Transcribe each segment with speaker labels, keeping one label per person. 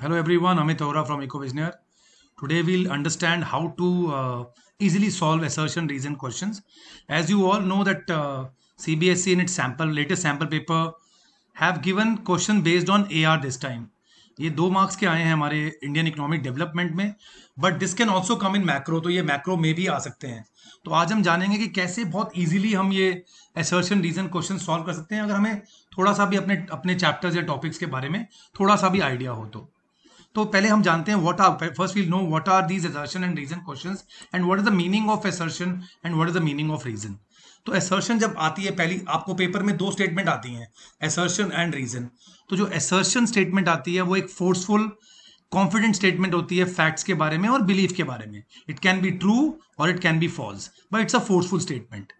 Speaker 1: Hello everyone, Amit Aura from EcoVisionaire. Today we'll understand how to uh, easily solve assertion reason questions. As you all know that uh, CBSE in its sample, latest sample paper have given question based on AR this time. ये दो marks के आए हैं हमारे Indian economic development में but this can also come in macro तो ये macro में भी आ सकते हैं तो आज हम जानेंगे कि कैसे बहुत इजीली हम ये एसर्शन रीजन क्वेश्चन सॉल्व कर सकते हैं अगर हमें थोड़ा सा भी अपने अपने चैप्टर्स या टॉपिक्स के बारे में थोड़ा सा भी आइडिया हो तो तो पहले हम जानते हैं what are first we'll know what are these assertion and reason question and what is the meaning of assertion and what is the meaning of reason तो एसर्शन जब आती है पहली आपको पेपर में दो स्टेटमेंट आती हैं एसर्शन एंड रीजन तो जो एसर्शन स्टेटमेंट आती है वो एक फोर्सफुल कॉन्फिडेंट स्टेटमेंट होती है फैक्ट्स के बारे में और बिलीफ के बारे में इट कैन बी ट्रू और it can be false but it's a forceful statement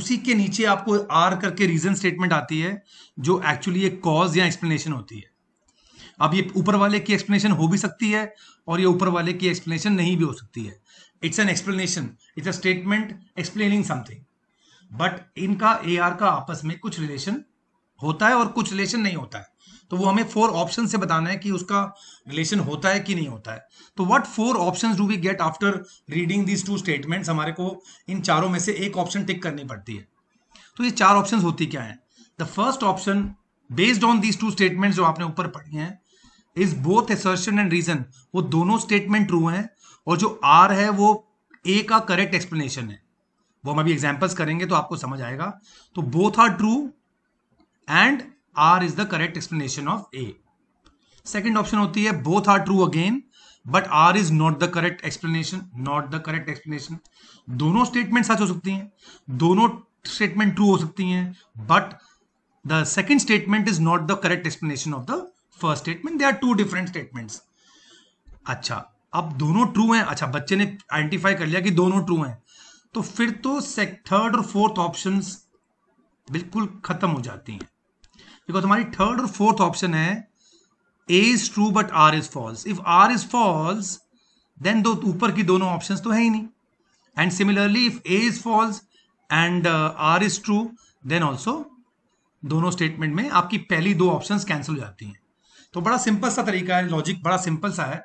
Speaker 1: उसी के नीचे आपको आर करके रीजन स्टेटमेंट आती है जो एक्चुअली एक कॉज या एक्सप्लेनेशन होती है अब ये ऊपर वाले की एक्सप्लेनेशन हो भी सकती है और ये ऊपर वाले की एक्सप्लेनेशन नहीं भी हो सकती है it's an explanation it's a statement explaining something but इनका ए आर का आपस में कुछ रिलेशन होता है और कुछ रिलेशन नहीं होता है तो वो हमें फोर ऑप्शन से बताना है कि उसका रिलेशन होता है कि नहीं होता है तो what four options do we get after reading these two statements हमारे को इन चारों में से एक ऑप्शन टिक करनी पड़ती है तो ये चार ऑप्शंस होती क्या है the first option based on these two statement जो आपने ऊपर पढ़ी हैं is both assertion and reason वो दोनों स्टेटमेंट ट्रू हैं और जो आर है वो ए का करेक्ट एक्सप्लेनेशन है वो हम अभी एग्जाम्पल्स करेंगे तो आपको समझ आएगा तो both are true and R is the correct explanation of A second option होती है both are true again but R is not the correct explanation not the correct explanation दोनों स्टेटमेंट सच हो सकती हैं दोनों स्टेटमेंट ट्रू हो सकती हैं but the second statement is not the correct explanation of the first statement they are two different statements अच्छा अब दोनों ट्रू हैं अच्छा बच्चे ने आइडेंटिफाई कर लिया कि दोनों ट्रू हैं तो फिर तो थर्ड और फोर्थ ऑप्शन बिल्कुल खत्म हो जाती हैं बिकॉज हमारी थर्ड और फोर्थ ऑप्शन है A is true but R is false if R is false then दो ऊपर की दोनों ऑप्शन तो है ही नहीं and similarly if A is false and R is true then also दोनों स्टेटमेंट में आपकी पहली दो ऑप्शन कैंसिल हो जाती हैं तो बड़ा सिंपल सा तरीका है लॉजिक बड़ा सिंपल सा है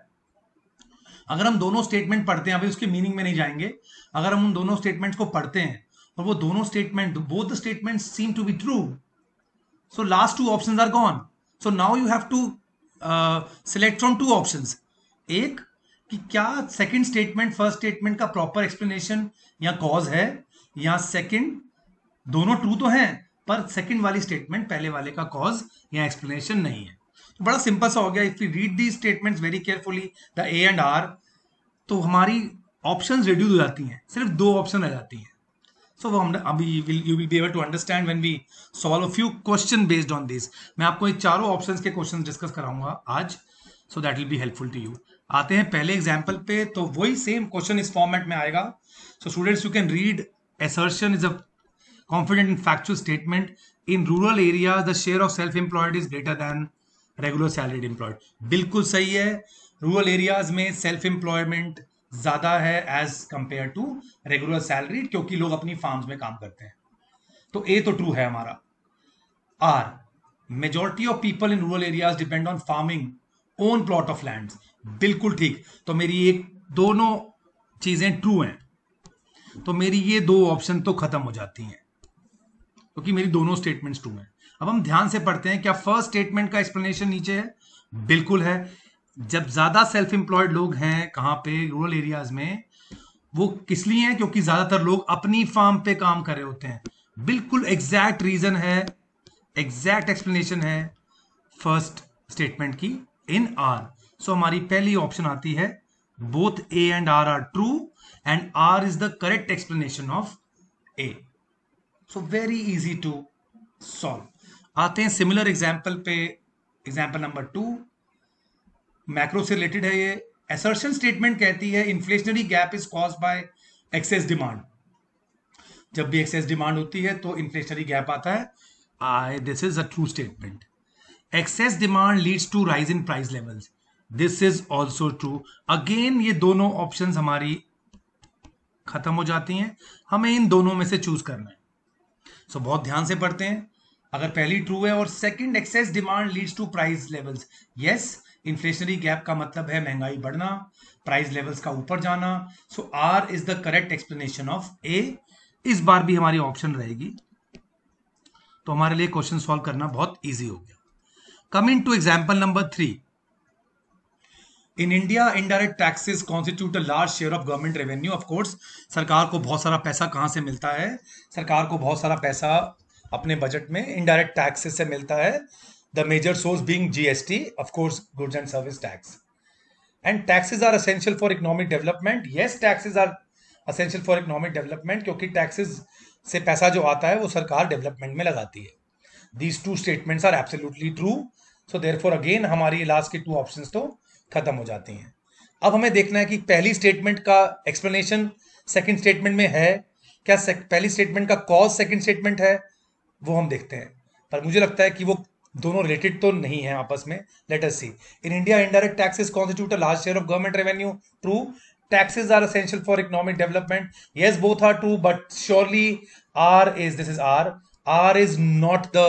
Speaker 1: अगर हम दोनों स्टेटमेंट पढ़ते हैं अभी उसके मीनिंग में नहीं जाएंगे अगर हम उन दोनों स्टेटमेंट्स को पढ़ते हैं और वो दोनों statement both statement seem to be true so last two options are gone so now you have to select from two options एक कि क्या सेकंड स्टेटमेंट फर्स्ट स्टेटमेंट का प्रॉपर एक्सप्लेनेशन या कॉज है या सेकेंड दोनों ट्रू तो हैं पर सेकेंड वाली स्टेटमेंट पहले वाले का कॉज या एक्सप्लेनेशन नहीं है तो बड़ा सिंपल सा हो गया if you read the statement very carefully the A and R तो हमारी ऑप्शन रिड्यूज हो जाती हैं सिर्फ दो ऑप्शन रह जाती हैं सो वो हम अभी you will be able to understand when we solve a few question based on this मैं आपको ये चारों ऑप्शन के क्वेश्चन डिस्कस कराऊंगा आज so that will be helpful to you आते हैं पहले एग्जाम्पल पे तो वही सेम क्वेश्चन इस फॉर्मेट में आएगा so students you can read assertion is a confident in factual statement in rural areas, the share of self employed is greater than regular salaried employed बिल्कुल सही है रूरल एरियाज में self employment ज्यादा है as compare to regular salary क्योंकि लोग अपनी farms में काम करते हैं तो ए तो ट्रू है हमारा R majority of people in rural areas depend on farming own plot of land बिल्कुल ठीक तो मेरी एक दोनों चीजें ट्रू हैं तो मेरी ये दो ऑप्शन तो खत्म हो जाती हैं क्योंकि तो मेरी दोनों स्टेटमेंट्स ट्रू हैं अब हम ध्यान से पढ़ते हैं क्या फर्स्ट स्टेटमेंट का एक्सप्लेनेशन नीचे है बिल्कुल है जब ज्यादा सेल्फ एम्प्लॉयड लोग हैं कहां पे रूरल एरियाज में वो किस लिए हैं क्योंकि ज्यादातर लोग अपनी फार्म पे काम कर रहे होते हैं बिल्कुल एग्जैक्ट रीजन है एग्जैक्ट एक्सप्लेनेशन है फर्स्ट स्टेटमेंट की इन आर सो हमारी पहली ऑप्शन आती है both A and R are true and R is the correct explanation of A so very easy to solve आते हैं सिमिलर एग्जाम्पल पे एग्जाम्पल नंबर टू मैक्रो से रिलेटेड है ये एसर्शन स्टेटमेंट कहती है inflationary gap is cause by excess demand जब भी एक्सेस डिमांड होती है तो इन्फ्लेशनरी गैप आता है आई this is a true statement excess demand leads to rise in price levels this is also true again ये दोनों ऑप्शन हमारी खत्म हो जाती हैं हमें इन दोनों में से चूज करना है सो so, बहुत ध्यान से पढ़ते हैं अगर पहली ट्रू है और second excess demand leads to price levels yes inflationary gap का मतलब है महंगाई बढ़ना प्राइस लेवल्स का ऊपर जाना so R is the correct explanation of A इस बार भी हमारी ऑप्शन रहेगी तो हमारे लिए क्वेश्चन सॉल्व करना बहुत ईजी हो गया coming to example number three in India indirect taxes constitute a large share of government revenue of course सरकार को बहुत सारा पैसा कहाँ से मिलता है सरकार को बहुत सारा पैसा अपने बजट में इनडायरेक्ट टैक्सेस से मिलता है the major source being GST of course goods and service tax and taxes are essential for economic development yes taxes are essential for economic development क्योंकि टैक्सेज से पैसा जो आता है वो सरकार डेवलपमेंट में लगाती है these two statement are absolutely true so therefore again हमारी लास्ट की टू ऑप्शन तो खत्म हो जाती हैं अब हमें देखना है कि पहली स्टेटमेंट का एक्सप्लेनेशन सेकेंड स्टेटमेंट में है क्या पहली स्टेटमेंट का कॉज सेकेंड स्टेटमेंट है वो हम देखते हैं पर मुझे लगता है कि वो दोनों रिलेटेड तो नहीं है आपस में let us see in India indirect taxes constitute a large share of government revenue true taxes are essential for economic development yes both are true but surely R is this is R R is not the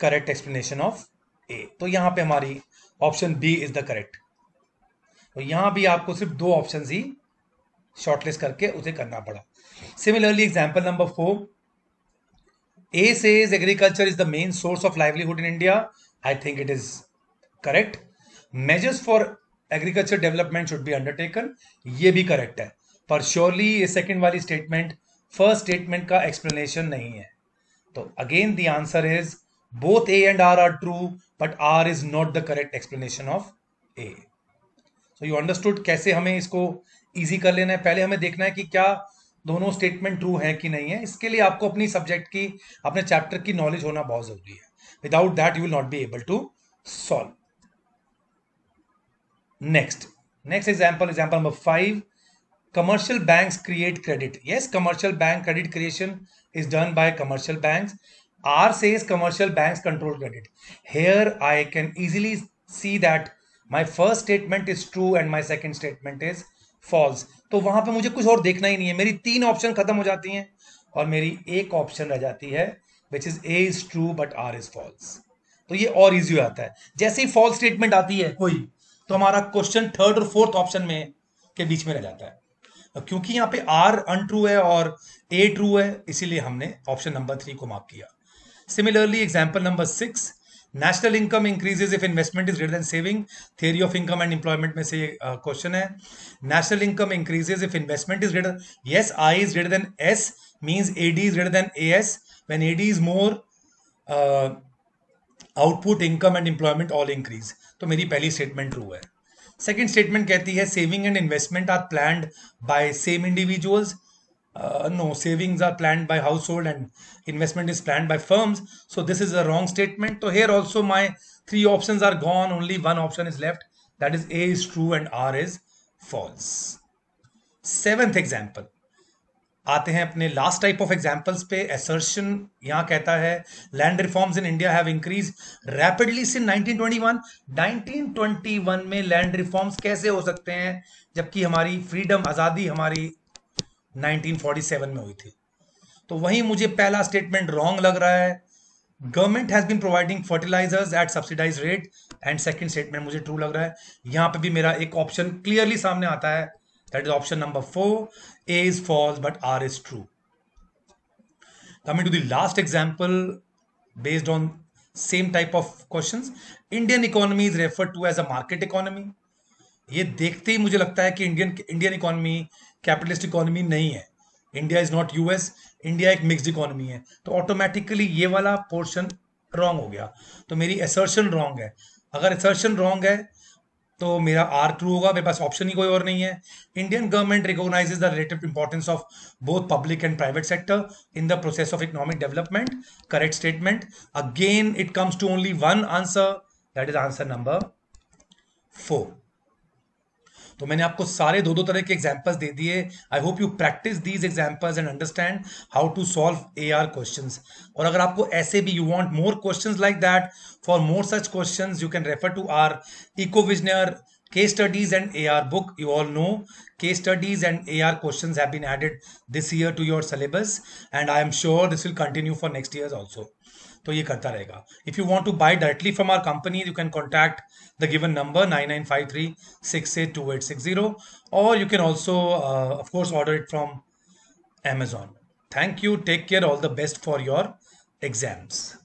Speaker 1: correct explanation of A तो यहां पे हमारी option B is the correct तो यहां भी आपको सिर्फ दो ऑप्शन ही शॉर्टलिस्ट करके उसे करना पड़ा similarly example number four A says agriculture is the main source of livelihood in India. I think it is correct. Measures for agriculture development should be undertaken ये भी करेक्ट है पर श्योरली ये second वाली स्टेटमेंट फर्स्ट स्टेटमेंट का explanation नहीं है तो again the answer is both A and R are true but R is not the correct explanation of A so you understood कैसे हमें इसको ईजी कर लेना है पहले हमें देखना है कि क्या दोनों स्टेटमेंट ट्रू है कि नहीं है इसके लिए आपको अपनी सब्जेक्ट की अपने चैप्टर की नॉलेज होना बहुत जरूरी है without that you will not be able to solve next next example example number five commercial bank create credit ये commercial bank credit creation is done by commercial bank or say commercial bank control credit here I can easily see that my first statement is true and my second statement is false तो वहां पे मुझे कुछ और देखना ही नहीं है मेरी तीन ऑप्शन खत्म हो जाती हैं और मेरी एक ऑप्शन रह जाती है which is A is true but R is false तो ये और इजी हो जाता है जैसे ही फॉल्स स्टेटमेंट आती है कोई तो हमारा क्वेश्चन थर्ड और फोर्थ ऑप्शन में के बीच में रह जाता है तो क्योंकि यहां पे आर अनट्रू है और ए ट्रू है इसीलिए हमने ऑप्शन नंबर थ्री को मार्क किया similarly example number six national income increases if investment is greater than saving theory of income and employment में से क्वेश्चन uh, है national income increases if investment is greater yes I is greater than S means A D is greater than A S when A D is more output income and employment all increase तो मेरी पहली स्टेटमेंट true है second statement कहती है saving and investment are plan by same individuals uh, no savings are planned by household and investment is planned by firms so this is a wrong statement so here also my three options are gone only one option is left that is a is true and r is false seventh example aate hain apne last type of examples pe assertion yahan kehta hai land reforms in india have increased rapidly since 1921 1921 mein land reforms kaise ho sakte hain jabki hamari freedom azadi hamari 1947 में हुई थी तो वहीं मुझे पहला statement wrong लग रहा है government has been providing fertilizers at subsidize rate and second statement मुझे ट्रू लग रहा है यहां पे भी मेरा एक ऑप्शन क्लियरली सामने आता है that is option number four A is false but R is true coming to the last example based on same type of question Indian economy is refer to as a market economy ये देखते ही मुझे लगता है कि Indian Indian economy capitalist economy नहीं है India is not US India एक मिक्सड इकोनॉमी है तो ऑटोमेटिकली ये वाला पोर्शन रॉन्ग हो गया तो मेरी एसर्शन रॉन्ग है अगर एसर्शन रॉन्ग है तो मेरा आर ट्रू होगा मेरे पास ऑप्शन ही कोई और नहीं है Indian government recognize the relative importance of both public and private sector in the process of economic development correct statement again it comes to only one answer that is answer number four तो मैंने आपको सारे दो दो तरह के examples दे दिए I hope you practice these examples and understand how to solve A R question और अगर आपको ऐसे भी you want more question like that for more such question you can refer to our Ecovisioner case studies and A R book you all know case studies and A R question have been added this year to your syllabus and I am sure this will continue for next year also तो ये करता रहेगा if you want to buy directly from our company you can contact the given number nine nine five three six eight two eight six zero और you can also of course order it from Amazon thank you take care all the best for your exams